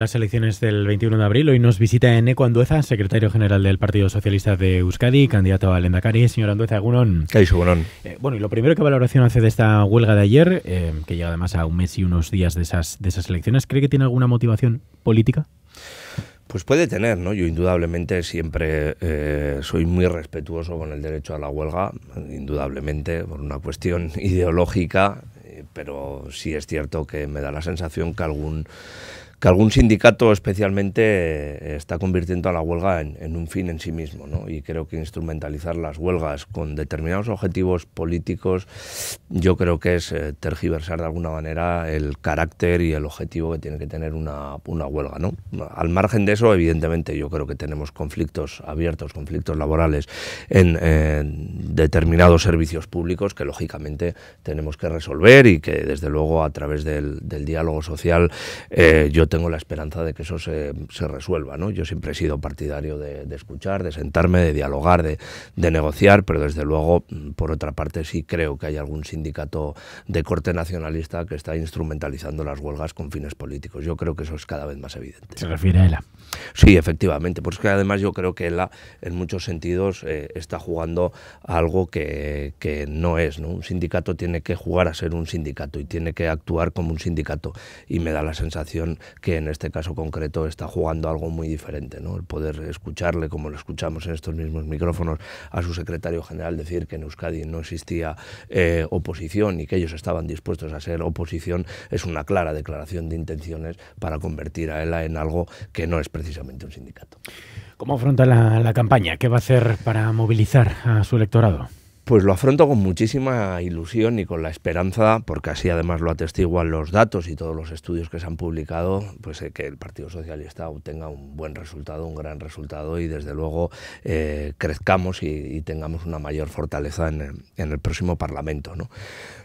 Las elecciones del 21 de abril. Hoy nos visita Eneco Andueza, secretario general del Partido Socialista de Euskadi, candidato a Lendakari. Señor Andueza, Agunón. ¿Qué eh, bueno, y lo primero que valoración hace de esta huelga de ayer, eh, que llega además a un mes y unos días de esas, de esas elecciones, ¿cree que tiene alguna motivación política? Pues puede tener, ¿no? Yo indudablemente siempre eh, soy muy respetuoso con el derecho a la huelga, indudablemente por una cuestión ideológica, pero sí es cierto que me da la sensación que algún que algún sindicato especialmente eh, está convirtiendo a la huelga en, un fin en sí mismo. ¿no? Y creo que instrumentalizar las huelgas con determinados objetivos políticos yo creo que es eh, tergiversar de alguna manera el carácter y el objetivo que tiene que tener una, huelga. ¿no? Al margen de eso, evidentemente, yo creo que tenemos conflictos abiertos, conflictos laborales en determinados servicios públicos que lógicamente tenemos que resolver y que desde luego a través del, diálogo social eh, yo tengo la esperanza de que eso se, resuelva. ¿no? Yo siempre he sido partidario de, escuchar, de sentarme, de dialogar, de, negociar, pero desde luego, mm, por otra parte, sí creo que hay algún sindicato de corte nacionalista que está instrumentalizando las huelgas con fines políticos. Yo creo que eso es cada vez más evidente. ¿Se refiere a ELA? Sí, efectivamente, porque pues además yo creo que ELA en muchos sentidos eh, está jugando algo que, no es. Un sindicato tiene que jugar a ser un sindicato y tiene que actuar como un sindicato. Y me da la sensación que en este caso concreto está jugando algo muy diferente. ¿no? El poder escucharle, como lo escuchamos en estos mismos micrófonos, a su secretario general decir que en Euskadi no existía eh, oposición y que ellos estaban dispuestos a ser oposición, es una clara declaración de intenciones para convertir a ELA en algo que no es precisamente un sindicato. ¿Cómo afronta la, la campaña? ¿Qué va a hacer para movilizar a su electorado? Pues lo afronto con muchísima ilusión y con la esperanza, porque así además lo atestiguan los datos y todos los estudios que se han publicado, pues eh, que el Partido Socialista obtenga un buen resultado, un gran resultado y desde luego eh, crezcamos y, tengamos una mayor fortaleza en el, próximo Parlamento. ¿no?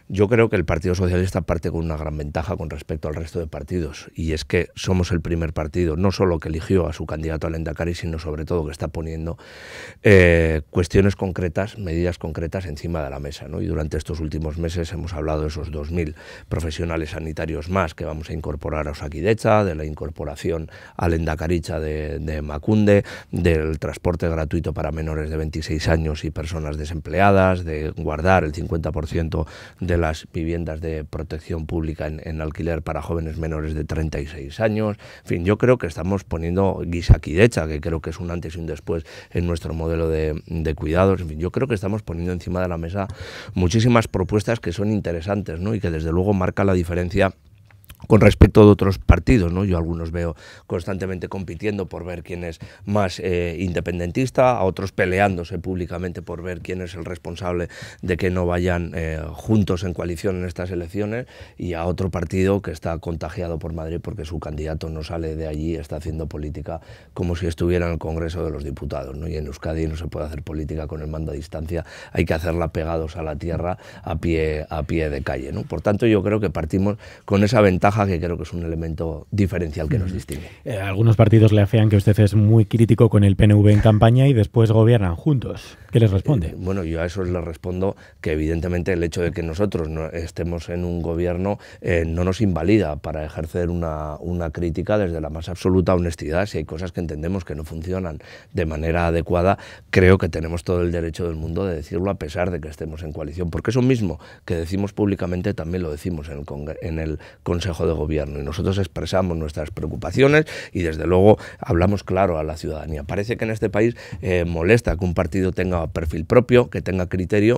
Yo creo que el Partido Socialista parte con una gran ventaja con respecto al resto de partidos y es que somos el primer partido, no solo que eligió a su candidato al Endacari, sino sobre todo que está poniendo eh, cuestiones concretas, medidas concretas encima de la mesa. ¿no? Y durante estos últimos meses hemos hablado de esos 2.000 profesionales sanitarios más que vamos a incorporar a Osakidecha, de la incorporación al Endacaricha de, de Macunde, del transporte gratuito para menores de 26 años y personas desempleadas, de guardar el 50% de las viviendas de protección pública en, alquiler para jóvenes menores de 36 años. En fin, yo creo que estamos poniendo Guisakidecha, que creo que es un antes y un después en nuestro modelo de, cuidados. En fin, yo creo que estamos poniendo encima de la mesa muchísimas propuestas que son interesantes ¿no? y que desde luego marca la diferencia con respecto de otros partidos, ¿no? Yo algunos veo constantemente compitiendo por ver quién es más eh, independentista, a otros peleándose públicamente por ver quién es el responsable de que no vayan eh, juntos en coalición en estas elecciones, y a otro partido que está contagiado por Madrid porque su candidato no sale de allí, está haciendo política como si estuviera en el Congreso de los Diputados, ¿no? Y en Euskadi no se puede hacer política con el mando a distancia, hay que hacerla pegados a la tierra, a pie, a pie de calle, ¿no? Por tanto, yo creo que partimos con esa ventaja que creo que es un elemento diferencial que nos mm. distingue. Eh, algunos partidos le afean que usted es muy crítico con el PNV en campaña y después gobiernan juntos. ¿Qué les responde? Eh, bueno, yo a eso les respondo que evidentemente el hecho de que nosotros no estemos en un gobierno eh, no nos invalida para ejercer una, crítica desde la más absoluta honestidad. Si hay cosas que entendemos que no funcionan de manera adecuada, creo que tenemos todo el derecho del mundo de decirlo a pesar de que estemos en coalición. Porque eso mismo que decimos públicamente también lo decimos en el, en el Consejo de gobierno y nosotros expresamos nuestras preocupaciones y desde luego hablamos claro a la ciudadanía. Parece que en este país eh, molesta que un partido tenga perfil propio, que tenga criterio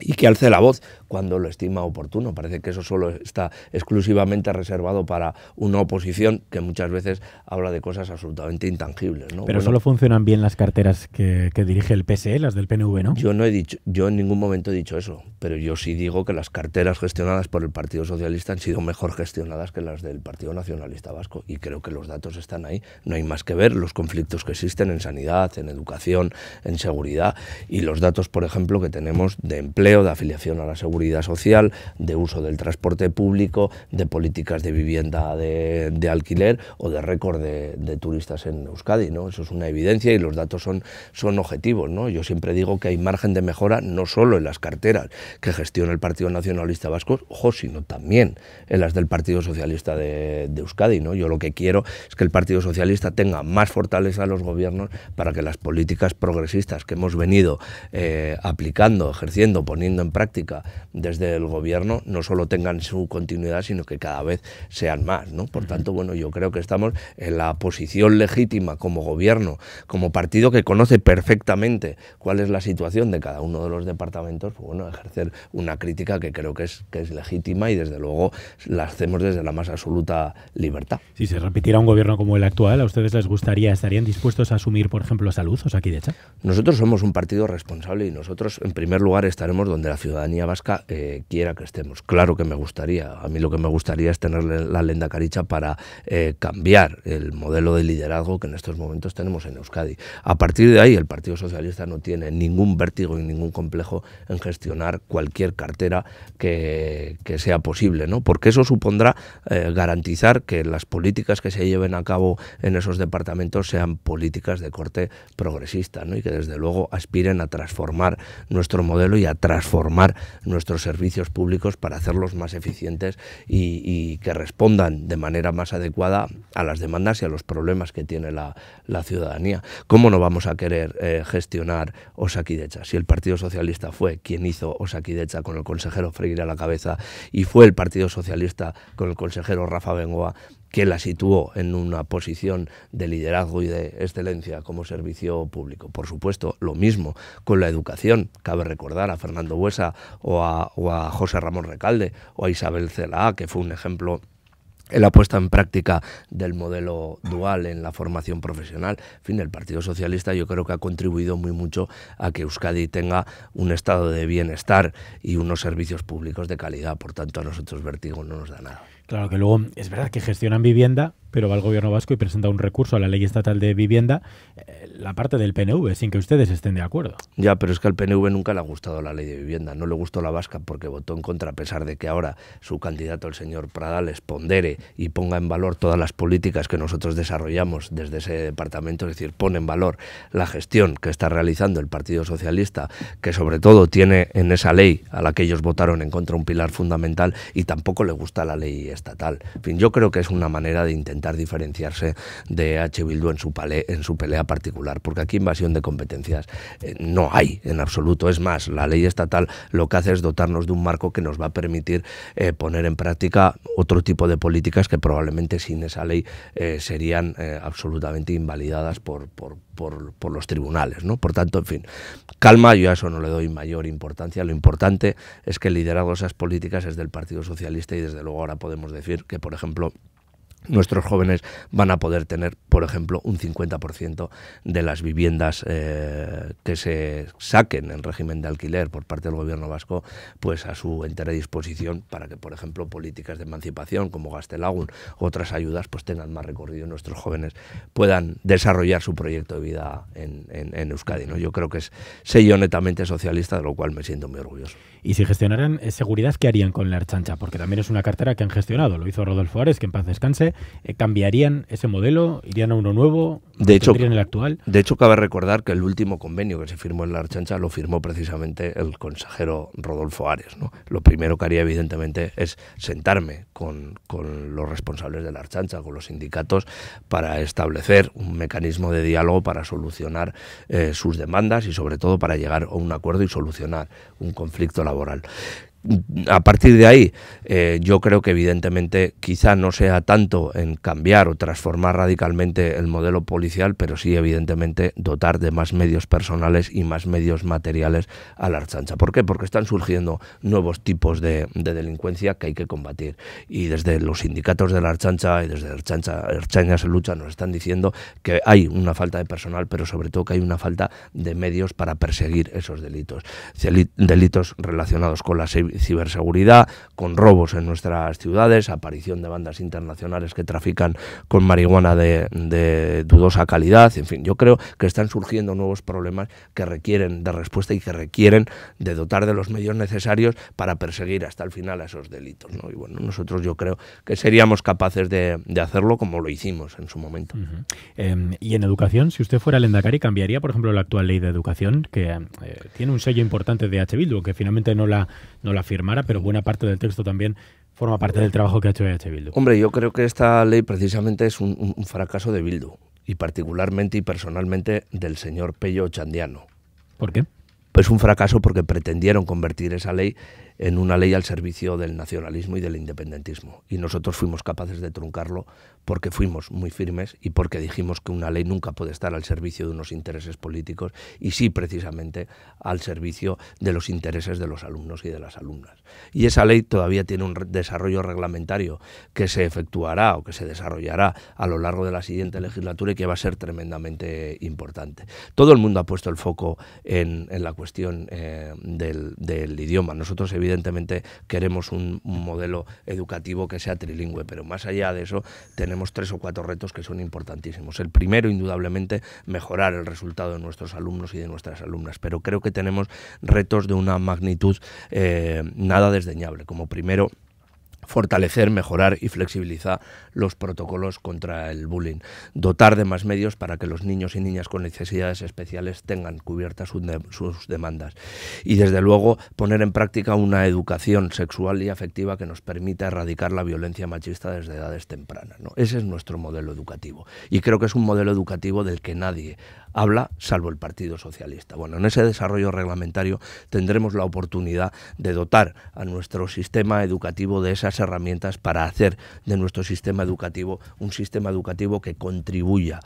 y que alce la voz cuando lo estima oportuno. Parece que eso solo está exclusivamente reservado para una oposición que muchas veces habla de cosas absolutamente intangibles. Pero solo funcionan bien las carteras que, dirige el PSE, las del PNV, ¿no? Yo no he dicho, yo en ningún momento he dicho eso, pero yo sí digo que las carteras gestionadas por el Partido Socialista han sido mejor gestionadas que las del Partido Nacionalista Vasco y creo que los datos están ahí. No hay más que ver los conflictos que existen en sanidad, en educación, en seguridad y los datos, por ejemplo, que tenemos de empleo, de afiliación a la seguridad vida social, de uso del transporte público, de políticas de vivienda de, alquiler o de récord de, turistas en Euskadi. ¿no? Eso es una evidencia y los datos son, son objetivos. ¿no? Yo siempre digo que hay margen de mejora no solo en las carteras que gestiona el Partido Nacionalista Vasco, sino también en las del Partido Socialista de, Euskadi. ¿no? Yo lo que quiero es que el Partido Socialista tenga más fortaleza en los gobiernos para que las políticas progresistas que hemos venido eh, aplicando, ejerciendo, poniendo en práctica desde el gobierno no solo tengan su continuidad, sino que cada vez sean más. ¿no? Por tanto, bueno, yo creo que estamos en la posición legítima como gobierno, como partido que conoce perfectamente cuál es la situación de cada uno de los departamentos, pues bueno, ejercer una crítica que creo que es, que es legítima y desde luego la hacemos desde la más absoluta libertad. Si se repitiera un gobierno como el actual, ¿a ustedes les gustaría, estarían dispuestos a asumir, por ejemplo, aquí de hecho. Nosotros somos un partido responsable y nosotros, en primer lugar, estaremos donde la ciudadanía vasca eh, quiera que estemos. Claro que me gustaría, a mí lo que me gustaría es tener la lenda Caricha para eh, cambiar el modelo de liderazgo que en estos momentos tenemos en Euskadi. A partir de ahí, el Partido Socialista no tiene ningún vértigo y ningún complejo en gestionar cualquier cartera que, sea posible, ¿no? porque eso supondrá eh, garantizar que las políticas que se lleven a cabo en esos departamentos sean políticas de corte progresista ¿no? y que desde luego aspiren a transformar nuestro modelo y a transformar nuestro servicios públicos para hacerlos más eficientes y, que respondan de manera más adecuada a las demandas y a los problemas que tiene la, la ciudadanía. ¿Cómo no vamos a querer eh, gestionar Osaquidecha? Si el Partido Socialista fue quien hizo Osaquidecha con el consejero Freire a la cabeza y fue el Partido Socialista con el consejero Rafa Bengoa que la situó en una posición de liderazgo y de excelencia como servicio público. Por supuesto, lo mismo con la educación. Cabe recordar a Fernando Buesa o a, José Ramón Recalde o a Isabel Celaá, que fue un ejemplo en la puesta en práctica del modelo dual en la formación profesional. En fin, el Partido Socialista yo creo que ha contribuido muy mucho a que Euskadi tenga un estado de bienestar y unos servicios públicos de calidad. Por tanto, a nosotros Vertigo no nos da nada. Claro que luego es verdad que gestionan vivienda, pero va al gobierno vasco y presenta un recurso a la ley estatal de vivienda, eh, la parte del PNV, sin que ustedes estén de acuerdo. Ya, pero es que al PNV nunca le ha gustado la ley de vivienda, no le gustó la vasca porque votó en contra, a pesar de que ahora su candidato, el señor les pondere y ponga en valor todas las políticas que nosotros desarrollamos desde ese departamento, es decir, pone en valor la gestión que está realizando el Partido Socialista, que sobre todo tiene en esa ley a la que ellos votaron en contra un pilar fundamental y tampoco le gusta la ley estatal. En fin, yo creo que es una manera de intentar diferenciarse de H. Bildu en su, pelea particular, porque aquí invasión de competencias eh, no hay en absoluto. Es más, la ley estatal lo que hace es dotarnos de un marco que nos va a permitir eh, poner en práctica otro tipo de políticas que probablemente sin esa ley eh, serían absolutamente invalidadas por, los tribunales. Por tanto, en fin, calma, yo a eso no le doy mayor importancia. Lo importante es que el liderazgo de esas políticas es del Partido Socialista y desde luego ahora podemos decir que, por ejemplo, nuestros jóvenes van a poder tener, por ejemplo, un 50% de las viviendas eh, que se saquen en régimen de alquiler por parte del gobierno vasco, pues a su entera disposición para que, por ejemplo, políticas de emancipación como Gastelagun u otras ayudas pues tengan más recorrido y nuestros jóvenes puedan desarrollar su proyecto de vida en, en Euskadi. ¿no? Yo creo que es sello netamente socialista, de lo cual me siento muy orgulloso. Y si gestionaran eh, seguridad, ¿qué harían con la Archancha? Porque también es una cartera que han gestionado. Lo hizo Rodolfo Ares, que en paz descanse. Eh, ¿Cambiarían ese modelo? ¿Irían a uno nuevo? De hecho, el actual? De hecho, cabe recordar que el último convenio que se firmó en la Archancha lo firmó precisamente el consejero Rodolfo Ares. ¿no? Lo primero que haría, evidentemente, es sentarme con, con los responsables de la Archancha, con los sindicatos, para establecer un mecanismo de diálogo para solucionar eh, sus demandas y, sobre todo, para llegar a un acuerdo y solucionar un conflicto laboral a partir de ahí, eh, yo creo que evidentemente quizá no sea tanto en cambiar o transformar radicalmente el modelo policial, pero sí evidentemente dotar de más medios personales y más medios materiales a la archancha. ¿Por qué? Porque están surgiendo nuevos tipos de, delincuencia que hay que combatir. Y desde los sindicatos de la archancha y desde archancha, archancha se lucha nos están diciendo que hay una falta de personal, pero sobre todo que hay una falta de medios para perseguir esos delitos. Delitos relacionados con la ciberseguridad, con robos en nuestras ciudades, aparición de bandas internacionales que trafican con marihuana de, dudosa calidad, en fin, yo creo que están surgiendo nuevos problemas que requieren de respuesta y que requieren de dotar de los medios necesarios para perseguir hasta el final a esos delitos. Y bueno, nosotros yo creo que seríamos capaces de, hacerlo como lo hicimos en su momento. Em, y en educación, si usted fuera el Endacari, ¿cambiaría, por ejemplo, la actual ley de educación, que eh, tiene un sello importante de H. Bildu, que finalmente no la afirmara, pero buena parte del texto también forma parte del trabajo que ha hecho este Bildu. Hombre, yo creo que esta ley precisamente es un, fracaso de Bildu, y particularmente y personalmente del señor Pello Chandiano. ¿Por qué? Pues un fracaso porque pretendieron convertir esa ley en una ley al servicio del nacionalismo y del independentismo. Y nosotros fuimos capaces de truncarlo porque fuimos muy firmes y porque dijimos que una ley nunca puede estar al servicio de unos intereses políticos y sí precisamente al servicio de los intereses de los alumnos y de las alumnas. Y esa ley todavía tiene un desarrollo reglamentario que se efectuará o que se desarrollará a lo largo de la siguiente legislatura y que va a ser tremendamente importante. Todo el mundo ha puesto el foco en, la cuestión eh, del, del, idioma. Nosotros, evidentemente, evidentemente queremos un, modelo educativo que sea trilingüe, pero más allá de eso tenemos tres o cuatro retos que son importantísimos. El primero, indudablemente, mejorar el resultado de nuestros alumnos y de nuestras alumnas, pero creo que tenemos retos de una magnitud eh, nada desdeñable, como primero fortalecer, mejorar y flexibilizar los protocolos contra el bullying, dotar de más medios para que los niños y niñas con necesidades especiales tengan cubiertas sus, demandas y desde luego poner en práctica una educación sexual y afectiva que nos permita erradicar la violencia machista desde edades tempranas. ¿no? Ese es nuestro modelo educativo y creo que es un modelo educativo del que nadie habla salvo el Partido Socialista. Bueno, en ese desarrollo reglamentario tendremos la oportunidad de dotar a nuestro sistema educativo de esas herramientas para hacer de nuestro sistema educativo un sistema educativo que contribuya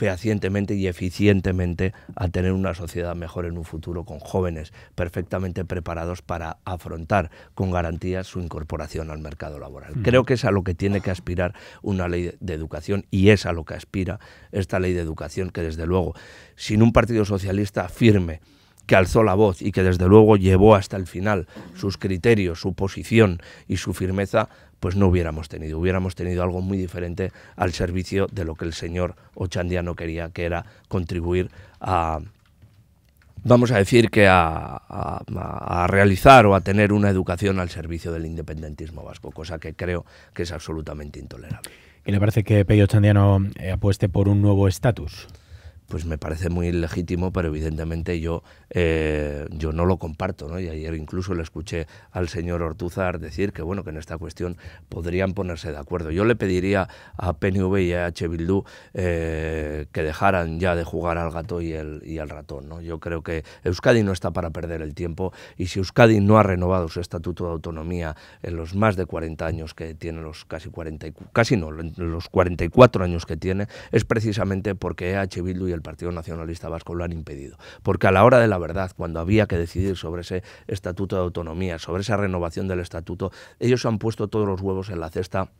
fehacientemente y eficientemente a tener una sociedad mejor en un futuro con jóvenes perfectamente preparados para afrontar con garantías su incorporación al mercado laboral. Creo que es a lo que tiene que aspirar una ley de educación y es a lo que aspira esta ley de educación que desde luego sin un Partido Socialista firme que alzó la voz y que desde luego llevó hasta el final sus criterios, su posición y su firmeza, pues no hubiéramos tenido, hubiéramos tenido algo muy diferente al servicio de lo que el señor Ochandiano quería, que era contribuir a, vamos a decir que a, a, realizar o a tener una educación al servicio del independentismo vasco, cosa que creo que es absolutamente intolerable. ¿Y le parece que Pello Ochandiano eh, apueste por un nuevo estatus? pues me parece muy legítimo, pero evidentemente yo, eh, yo no lo comparto. ¿no? Y ayer incluso le escuché al señor Ortuzar decir que, bueno, que en esta cuestión podrían ponerse de acuerdo. Yo le pediría a PNV y a H. Bildu eh, que dejaran ya de jugar al gato y, el, y al ratón. ¿no? Yo creo que Euskadi no está para perder el tiempo y si Euskadi no ha renovado su estatuto de autonomía en los más de 40 años que tiene, los casi 40, casi no, los 44 años que tiene, es precisamente porque H. Bildu y el el Partido Nacionalista Vasco lo han impedido. Porque a la hora de la verdad, cuando había que decidir sobre ese estatuto de autonomía, sobre esa renovación del estatuto, ellos han puesto todos los huevos en la cesta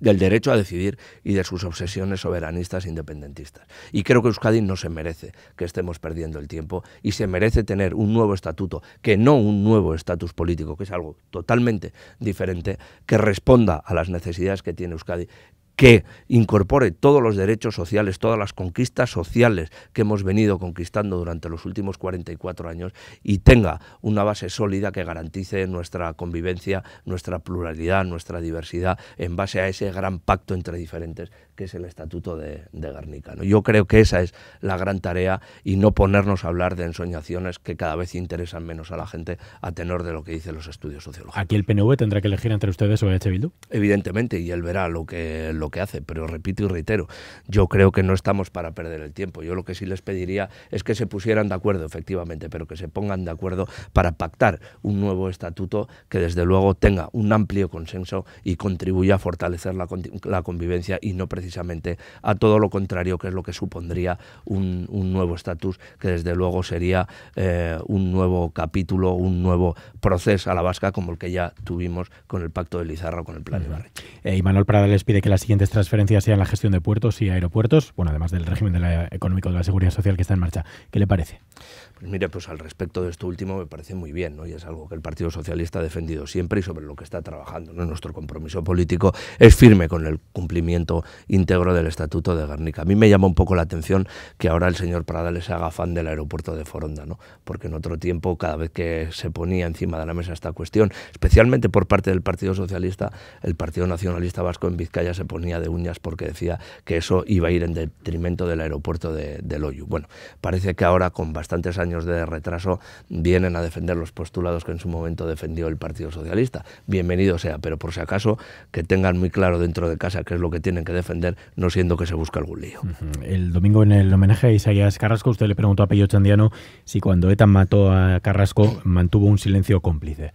del derecho a decidir y de sus obsesiones soberanistas e independentistas. Y creo que Euskadi no se merece que estemos perdiendo el tiempo y se merece tener un nuevo estatuto, que no un nuevo estatus político, que es algo totalmente diferente, que responda a las necesidades que tiene Euskadi, que incorpore todos los derechos sociales, todas las conquistas sociales que hemos venido conquistando durante los últimos 44 años y tenga una base sólida que garantice nuestra convivencia, nuestra pluralidad, nuestra diversidad en base a ese gran pacto entre diferentes que es el Estatuto de, de Yo creo que esa es la gran tarea y no ponernos a hablar de ensoñaciones que cada vez interesan menos a la gente a tenor de lo que dicen los estudios sociológicos. ¿Aquí el PNV tendrá que elegir entre ustedes o H. Bildu? Evidentemente, y él verá lo que... Lo que hace, pero repito y reitero, yo creo que no estamos para perder el tiempo. Yo lo que sí les pediría es que se pusieran de acuerdo, efectivamente, pero que se pongan de acuerdo para pactar un nuevo estatuto que desde luego tenga un amplio consenso y contribuya a fortalecer la, convivencia y no precisamente a todo lo contrario, que es lo que supondría un, nuevo estatus, que desde luego sería eh, un nuevo capítulo, un nuevo proceso a la vasca como el que ya tuvimos con el pacto de Lizarro o con el plan de eh, y Manuel Prada les pide que la siguiente siguientes transferencias sean la gestión de puertos y aeropuertos, bueno, además del régimen de económico de la seguridad social que está en marcha. ¿Qué le parece? Pues Mire, pues al respecto de esto último me parece muy bien, ¿no? Y es algo que el Partido Socialista ha defendido siempre y sobre lo que está trabajando. Nuestro compromiso político es firme con el cumplimiento íntegro del Estatuto de Guernica. A mí me llama un poco la atención que ahora el señor Pradales haga fan del aeropuerto de Foronda, ¿no? Porque en otro tiempo, cada vez que se ponía encima de la mesa esta cuestión, especialmente por parte del Partido Socialista, el Partido Nacionalista Vasco en Vizcaya se ponía de uñas porque decía que eso iba a ir en detrimento del aeropuerto de, de Loyu. Bueno, parece que ahora con bastantes años de retraso vienen a defender los postulados que en su momento defendió el Partido Socialista. Bienvenido sea, pero por si acaso que tengan muy claro dentro de casa qué es lo que tienen que defender, no siendo que se busque algún lío. El domingo en el homenaje a Isaías Carrasco, usted le preguntó a Pello Chandiano si cuando ETA mató a Carrasco mantuvo un silencio cómplice.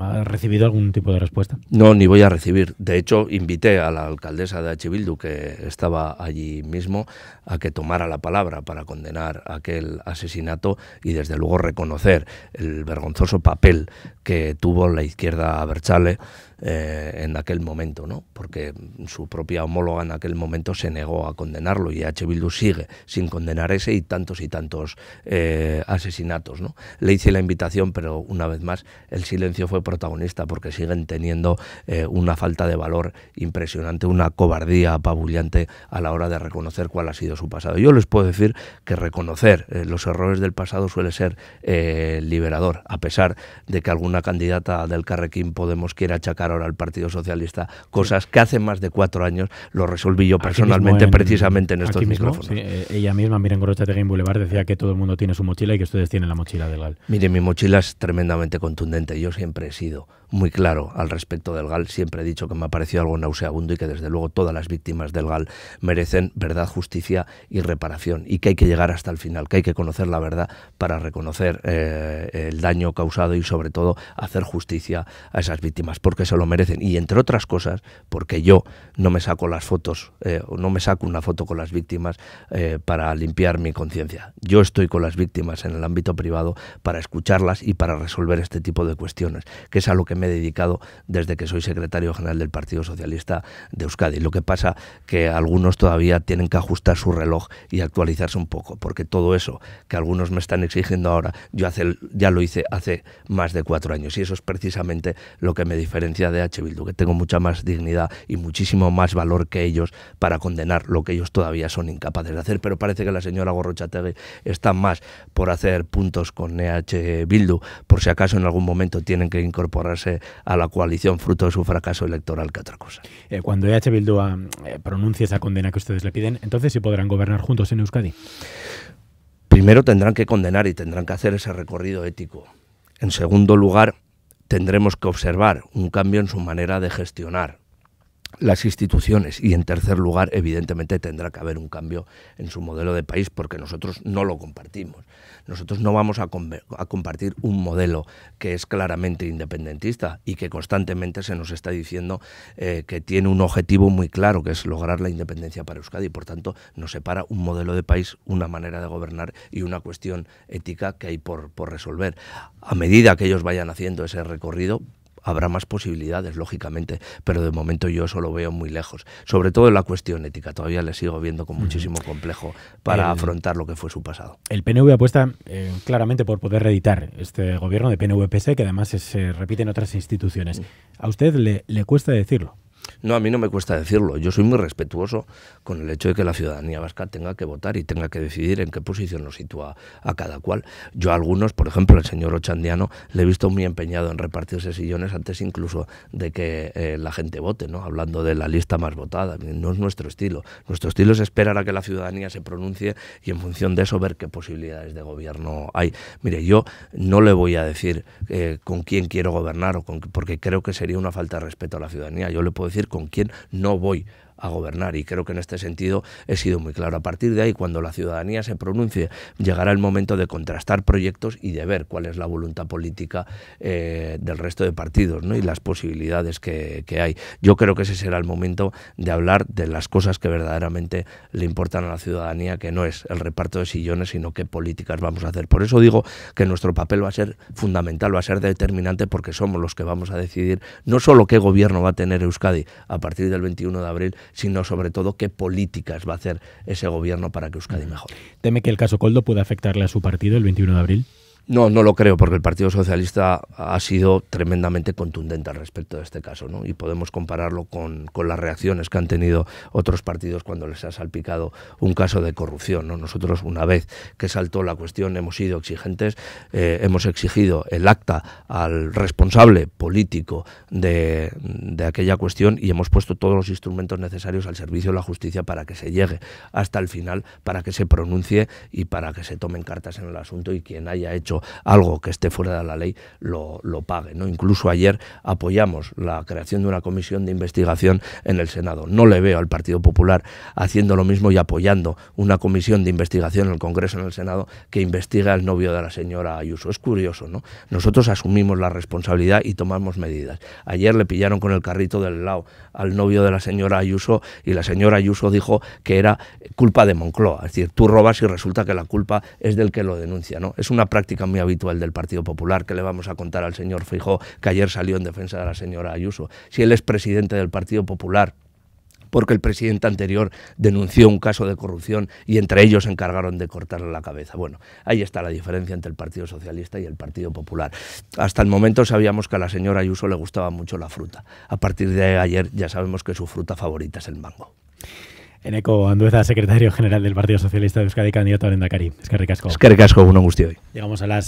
¿Ha recibido algún tipo de respuesta? No, ni voy a recibir. De hecho, invité a la alcaldesa de Achibildu, que estaba allí mismo, a que tomara la palabra para condenar aquel asesinato y desde luego reconocer el vergonzoso papel que tuvo la izquierda Berchale eh, en aquel momento, ¿no? porque su propia homóloga en aquel momento se negó a condenarlo y H. Bildu sigue sin condenar ese y tantos y tantos eh, asesinatos. ¿no? Le hice la invitación, pero una vez más el silencio fue protagonista porque siguen teniendo eh, una falta de valor impresionante, una cobardía apabullante a la hora de reconocer cuál ha sido su pasado. Yo les puedo decir que reconocer los errores del pasado suele ser liberador, a pesar de que alguna candidata del Carrequín Podemos quiera achacar ahora al Partido Socialista cosas que hace más de cuatro años lo resolví yo personalmente, precisamente en estos micrófonos. Eh, ella misma, Miren de Game Boulevard, decía que todo el mundo tiene su mochila y que ustedes tienen la mochila del GAL. Mire, mi mochila es tremendamente contundente. Yo siempre he sido muy claro al respecto del GAL. Siempre he dicho que me ha parecido algo nauseabundo y que desde luego todas las víctimas del GAL merecen verdad, justicia y reparación y que hay que llegar hasta el final, que hay que conocer la verdad para reconocer eh, el daño causado y sobre todo hacer justicia a esas víctimas porque se lo merecen y entre otras cosas porque yo no me saco las fotos, eh, o no me saco una foto con las víctimas eh, para limpiar mi conciencia. Yo estoy con las víctimas en el ámbito privado para escucharlas y para resolver este tipo de cuestiones, que es a que me he dedicado desde que soy secretario general del Partido Socialista de Euskadi. Lo que pasa que algunos todavía tienen que ajustar su reloj y actualizarse un poco, porque todo eso que algunos me están exigiendo ahora, yo hace, ya lo hice hace más de cuatro años y eso es precisamente lo que me diferencia de H. Bildu, que tengo mucha más dignidad y muchísimo más valor que ellos para condenar lo que ellos todavía son incapaces de hacer, pero parece que la señora Gorrochategui está más por hacer puntos con EH Bildu, por si acaso en algún momento tienen que incorporarse a la coalición fruto de su fracaso electoral que otra cosa. Eh, cuando e ah, EH Bildu pronuncie esa condena que ustedes le piden, entonces sí podrán gobernar juntos en Euskadi. Primero tendrán que condenar y tendrán que hacer ese recorrido ético. En segundo lugar, tendremos que observar un cambio en su manera de gestionar las instituciones y en tercer lugar evidentemente tendrá que haber un cambio en su modelo de país porque nosotros no lo compartimos. Nosotros no vamos a, compartir un modelo que es claramente independentista y que constantemente se nos está diciendo eh, que tiene un objetivo muy claro, que es lograr la independencia para Euskadi. Por tanto, nos separa un modelo de país, una manera de gobernar y una cuestión ética que hay por resolver. A medida que ellos vayan haciendo ese recorrido, habrá más posibilidades, lógicamente, pero de momento yo eso lo veo muy lejos, sobre todo en la cuestión ética, todavía le sigo viendo con muchísimo complejo para afrontar lo que fue su pasado. El PNV apuesta eh, claramente por poder reeditar este gobierno de PNV-PS, e, que además se repite en otras instituciones. Mm. ¿A usted le cuesta decirlo? No, a mí no me cuesta decirlo. Yo soy muy respetuoso con el hecho de que la ciudadanía vasca tenga que votar y tenga que decidir en qué posición lo sitúa a cada cual. Yo a algunos, por ejemplo, el señor Ochandiano, le he visto muy empeñado en repartirse sillones antes incluso de que eh, la gente vote, ¿no? hablando de la lista más votada. No es nuestro estilo. Nuestro estilo es esperar a que la ciudadanía se pronuncie y en función de eso ver qué posibilidades de gobierno hay. Mire, yo no le voy a decir eh, con quién quiero gobernar o porque creo que sería una falta de respeto a la ciudadanía. Yo le puedo con quién no voy a gobernar. Y creo que en este sentido he sido muy claro. A partir de ahí, cuando la ciudadanía se pronuncie, llegará el momento de contrastar proyectos y de ver cuál es la voluntad política eh, del resto de partidos ¿no? y las posibilidades que, que, hay. Yo creo que ese será el momento de hablar de las cosas que verdaderamente le importan a la ciudadanía, que no es el reparto de sillones, sino qué políticas vamos a hacer. Por eso digo que nuestro papel va a ser fundamental, va a ser determinante, porque somos los que vamos a decidir no solo qué gobierno va a tener Euskadi a partir del 21 de abril, sino sobre todo qué políticas va a hacer ese gobierno para que Euskadi mejore. ¿Teme que el caso Coldo pueda afectarle a su partido el 21 de abril? No, no lo creo, porque el Partido Socialista ha sido tremendamente contundente al respecto de este caso, ¿no? Y podemos compararlo con, las reacciones que han tenido otros partidos cuando les ha salpicado un caso de corrupción, Nosotros, una vez que saltó la cuestión, hemos sido exigentes, eh, hemos exigido el acta al responsable político de, de aquella cuestión y hemos puesto todos los instrumentos necesarios al servicio de la justicia para que se llegue hasta el final, para que se pronuncie y para que se tomen cartas en el asunto y quien haya hecho algo que esté fuera de la ley lo, pague. ¿no? Incluso ayer apoyamos la creación de una comisión de investigación en el Senado. No le veo al Partido Popular haciendo lo mismo y apoyando una comisión de investigación en el Congreso, en el Senado, que investiga al novio de la señora Ayuso. Es curioso, ¿no? Nosotros asumimos la responsabilidad y tomamos medidas. Ayer le pillaron con el carrito del lado al novio de la señora Ayuso y la señora Ayuso dijo que era culpa de Moncloa. Es decir, tú robas y resulta que la culpa es del que lo denuncia, ¿no? Es una práctica muy habitual del Partido Popular, que le vamos a contar al señor Fijó que ayer salió en defensa de la señora Ayuso. Si él es presidente del Partido Popular, porque el presidente anterior denunció un caso de corrupción y entre ellos se encargaron de cortarle la cabeza. Bueno, ahí está la diferencia entre el Partido Socialista y el Partido Popular. Hasta el momento sabíamos que a la señora Ayuso le gustaba mucho la fruta. A partir de ayer ya sabemos que su fruta favorita es el mango. En eco, Andueza, secretario general del Partido Socialista de Euskadi, candidato a Lendakari. Es que ricasco. Es que ricasco, un angustio hoy. Llegamos a las